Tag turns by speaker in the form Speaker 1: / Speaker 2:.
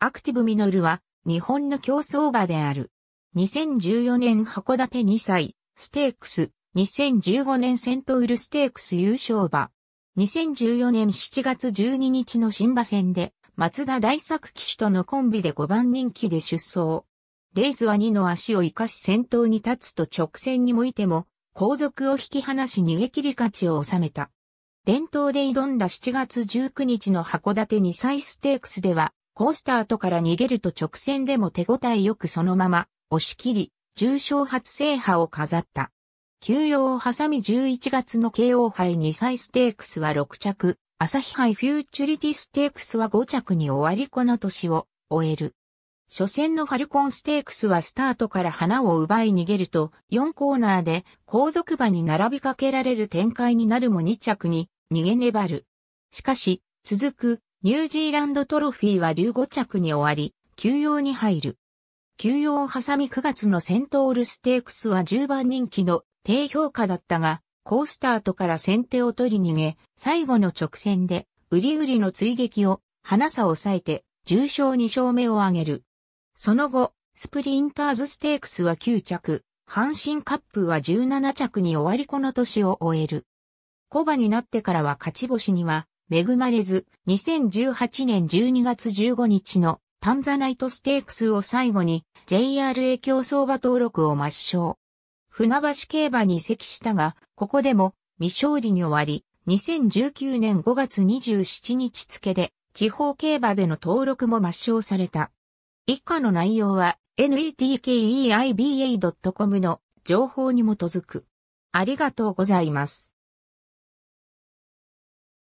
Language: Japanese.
Speaker 1: アクティブミノルは日本の競争馬である。2014年函館2
Speaker 2: 歳、ステークス、2015年セントウルステークス優勝馬。2014年7月12日の新馬戦で、松田大作騎手とのコンビで5番人気で出走。レースは2の足を生かし先頭に立つと直線に向いても、後続を引き離し逃げ切り勝ちを収めた。連投で挑んだ7月19日の函館2歳ステークスでは、コースタートから逃げると直線でも手応えよくそのまま押し切り、重賞初制覇を飾った。休養を挟み11月の KO 杯2歳ステークスは6着、朝日杯フューチュリティステークスは5着に終わりこの年を終える。初戦のファルコンステークスはスタートから花を奪い逃げると4コーナーで後続馬に並びかけられる展開になるも2着に逃げ粘る。しかし続くニュージーランドトロフィーは15着に終わり、休養に入る。休養を挟み9月のセントールステークスは10番人気の低評価だったが、ースタートから先手を取り逃げ、最後の直線で、売り売りの追撃を、花さを抑えて、重賞2勝目を挙げる。その後、スプリンターズステークスは9着、阪神カップは17着に終わりこの年を終える。コバになってからは勝ち星には、恵まれず、2018年12月15日のタンザナイトステークスを最後に JRA 競走馬登録を抹消。船橋競馬に移籍したが、ここでも未勝利に終わり、2019年5月27日付で地方競馬での登録も抹消された。以下の内容は netkeiba.com の情報
Speaker 1: に基づく。ありがとうございます。